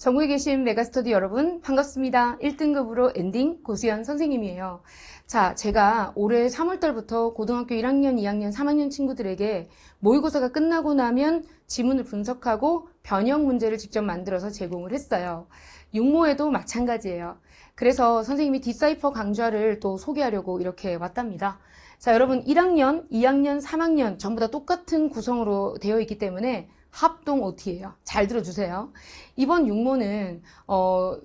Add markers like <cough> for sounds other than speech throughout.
전국에 계신 메가스터디 여러분 반갑습니다. 1등급으로 엔딩 고수연 선생님이에요. 자, 제가 올해 3월달부터 고등학교 1학년, 2학년, 3학년 친구들에게 모의고사가 끝나고 나면 지문을 분석하고 변형 문제를 직접 만들어서 제공을 했어요. 육모에도 마찬가지예요. 그래서 선생님이 디사이퍼 강좌를 또 소개하려고 이렇게 왔답니다. 자, 여러분 1학년, 2학년, 3학년 전부 다 똑같은 구성으로 되어 있기 때문에 합동 OT예요. 잘 들어주세요. 이번 6모는 어,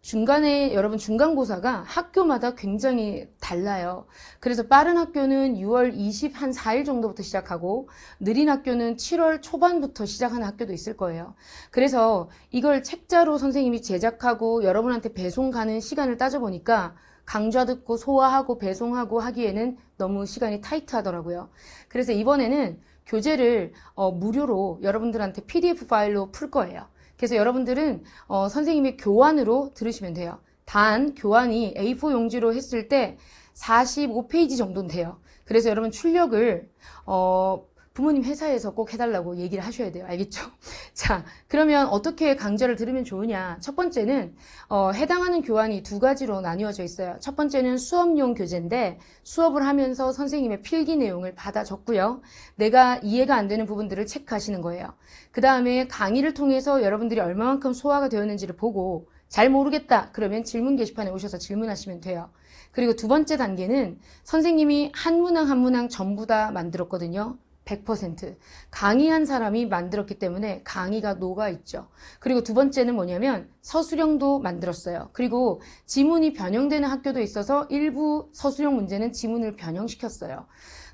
중간에 여러분 중간고사가 학교마다 굉장히 달라요. 그래서 빠른 학교는 6월 20 한 4일 정도부터 시작하고 느린 학교는 7월 초반부터 시작하는 학교도 있을 거예요. 그래서 이걸 책자로 선생님이 제작하고 여러분한테 배송 가는 시간을 따져보니까 강좌 듣고 소화하고 배송하고 하기에는 너무 시간이 타이트하더라고요. 그래서 이번에는 교재를 어, 무료로 여러분들한테 PDF 파일로 풀 거예요. 그래서 여러분들은 어, 선생님의 교환으로 들으시면 돼요. 단 교환이 A4 용지로 했을 때 45페이지 정도는 돼요. 그래서 여러분 출력을 어, 부모님 회사에서 꼭 해달라고 얘기를 하셔야 돼요. 알겠죠? <laughs> 자, 그러면 어떻게 강좌를 들으면 좋으냐. 첫 번째는 어, 해당하는 교환이 두 가지로 나뉘어져 있어요. 첫 번째는 수업용 교재인데 수업을 하면서 선생님의 필기 내용을 받아 적고요. 내가 이해가 안 되는 부분들을 체크하시는 거예요. 그 다음에 강의를 통해서 여러분들이 얼마만큼 소화가 되었는지를 보고 잘 모르겠다 그러면 질문 게시판에 오셔서 질문하시면 돼요. 그리고 두 번째 단계는 선생님이 한 문항 한 문항 전부 다 만들었거든요. 100% 강의한 사람이 만들었기 때문에 강의가 녹아 있죠. 그리고 두 번째는 뭐냐면 서술형도 만들었어요. 그리고 지문이 변형되는 학교도 있어서 일부 서술형 문제는 지문을 변형시켰어요.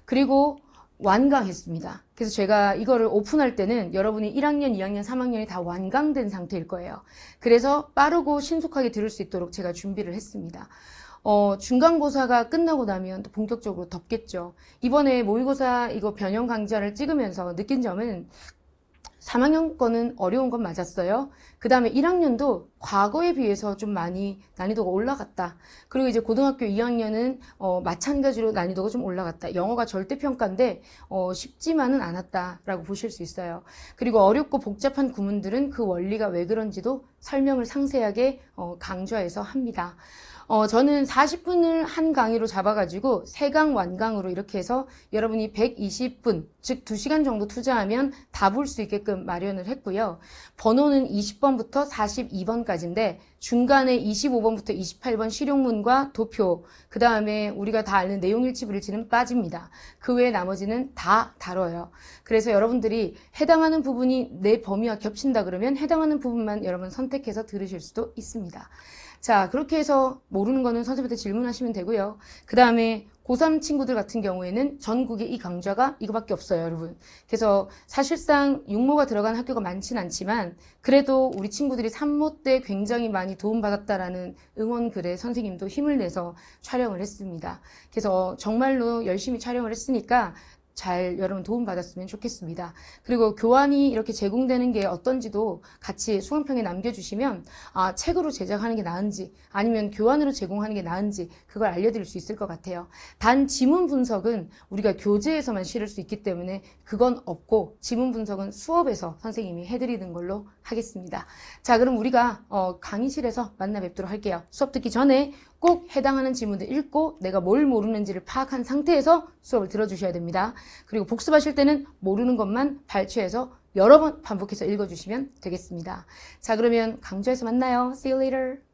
그리고 완강했습니다. 그래서 제가 이거를 오픈할 때는 여러분이 1학년, 2학년, 3학년이 다 완강된 상태일 거예요. 그래서 빠르고 신속하게 들을 수 있도록 제가 준비를 했습니다. 어, 중간고사가 끝나고 나면 또 본격적으로 덥겠죠. 이번에 모의고사 이거 변형 강좌를 찍으면서 느낀 점은 3학년 거는 어려운 건 맞았어요. 그 다음에 1학년도 과거에 비해서 좀 많이 난이도가 올라갔다. 그리고 이제 고등학교 2학년은 어, 마찬가지로 난이도가 좀 올라갔다. 영어가 절대평가인데 어, 쉽지만은 않았다라고 보실 수 있어요. 그리고 어렵고 복잡한 구문들은 그 원리가 왜 그런지도 설명을 상세하게 어, 강조해서 합니다. 어, 저는 40분을 한 강의로 잡아가지고 세강 완강으로 이렇게 해서 여러분이 120분, 즉 2시간 정도 투자하면 다 볼 수 있게끔 마련을 했고요. 번호는 20번 46번부터 42번까지인데 중간에 25번부터 28번 실용문과 도표 그 다음에 우리가 다 아는 내용 일치 불일치는 빠집니다. 그 외에 나머지는 다 다뤄요. 그래서 여러분들이 해당하는 부분이 내 범위와 겹친다 그러면 해당하는 부분만 여러분 선택해서 들으실 수도 있습니다. 자 그렇게 해서 모르는 거는 선생님한테 질문하시면 되고요. 그 다음에 고3 친구들 같은 경우에는 전국에 이 강좌가 이거밖에 없어요, 여러분. 그래서 사실상 육모가 들어간 학교가 많진 않지만 그래도 우리 친구들이 산모때 굉장히 많이 도움받았다라는 응원글에 선생님도 힘을 내서 촬영을 했습니다. 그래서 정말로 열심히 촬영을 했으니까 잘 여러분 도움받았으면 좋겠습니다. 그리고 교환이 이렇게 제공되는 게 어떤지도 같이 수강평에 남겨주시면 아, 책으로 제작하는 게 나은지 아니면 교환으로 제공하는 게 나은지 그걸 알려드릴 수 있을 것 같아요. 단 지문 분석은 우리가 교재에서만 실을 수 있기 때문에 그건 없고 지문 분석은 수업에서 선생님이 해드리는 걸로 하겠습니다. 자 그럼 우리가 어, 강의실에서 만나 뵙도록 할게요. 수업 듣기 전에 꼭 해당하는 지문을 읽고 내가 뭘 모르는지를 파악한 상태에서 수업을 들어주셔야 됩니다. 그리고 복습하실 때는 모르는 것만 발췌해서 여러 번 반복해서 읽어주시면 되겠습니다. 자 그러면 강좌에서 만나요. See you later.